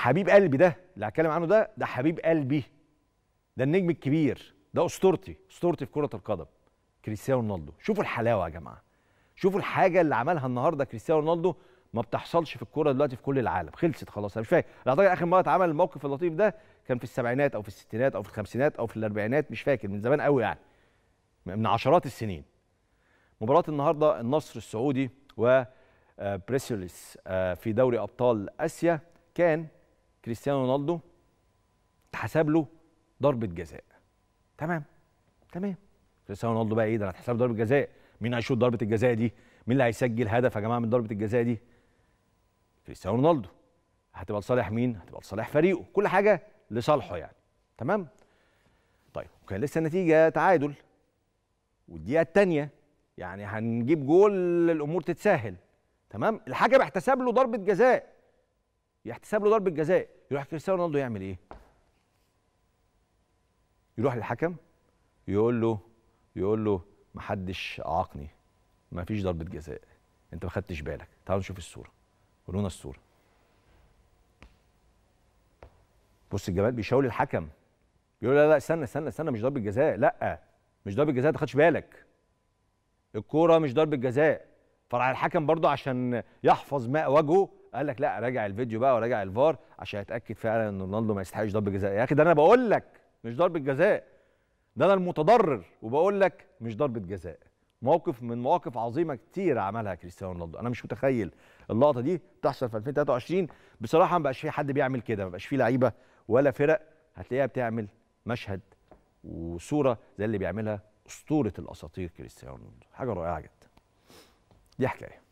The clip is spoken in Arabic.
حبيب قلبي ده اللي هتكلم عنه ده ده حبيب قلبي ده النجم الكبير ده اسطورتي اسطورتي في كره القدم كريستيانو رونالدو شوفوا الحلاوه يا جماعه شوفوا الحاجه اللي عملها النهارده كريستيانو رونالدو ما بتحصلش في الكوره دلوقتي في كل العالم خلصت خلاص انا مش فاكر اعتقد اخر مره اتعمل الموقف اللطيف ده كان في السبعينات او في الستينات او في الخمسينات او في الاربعينات مش فاكر من زمان قوي يعني من عشرات السنين مباراه النهارده النصر السعودي و آه، بريسيوليس آه، في دوري ابطال اسيا كان كريستيانو رونالدو اتحسب له ضربه جزاء تمام تمام كريستيانو رونالدو بقى ايه ده هتحسب ضربه جزاء مين هيشوط ضربه الجزاء دي مين اللي هيسجل هدف يا جماعه من ضربه الجزاء دي كريستيانو رونالدو هتبقى لصالح مين هتبقى لصالح فريقه كل حاجه لصالحه يعني تمام طيب وكان لسه النتيجه تعادل والدقيقه الثانيه يعني هنجيب جول الامور تتسهل تمام الحكم احتسب له ضربه جزاء يحتسب له ضربه جزاء يروح كريستيانو رونالدو يعمل ايه؟ يروح للحكم يقول له يقول له ما حدش عاقني ما فيش ضربه جزاء انت ما خدتش بالك تعالوا نشوف الصوره ورونا الصوره بص الجمال بيشاور يقول له لا لا استنى استنى استنى مش ضربه جزاء لا مش ضربه جزاء ما خدش بالك الكوره مش ضربه جزاء فراح الحكم برضه عشان يحفظ ماء وجهه قال لك لا راجع الفيديو بقى وراجع الفار عشان يتاكد فعلا ان رونالدو ما يستحقش ضربه جزاء يا اخي ده انا بقول لك مش ضربه جزاء ده انا المتضرر وبقول لك مش ضربه جزاء موقف من مواقف عظيمه كتير عملها كريستيانو رونالدو انا مش متخيل اللقطه دي تحصل في 2023 بصراحه ما بقاش في حد بيعمل كده ما بقاش في لعيبه ولا فرق هتلاقيها بتعمل مشهد وصوره زي اللي بيعملها اسطوره الاساطير كريستيانو رونالدو حاجه رائعه جدا دي حكايه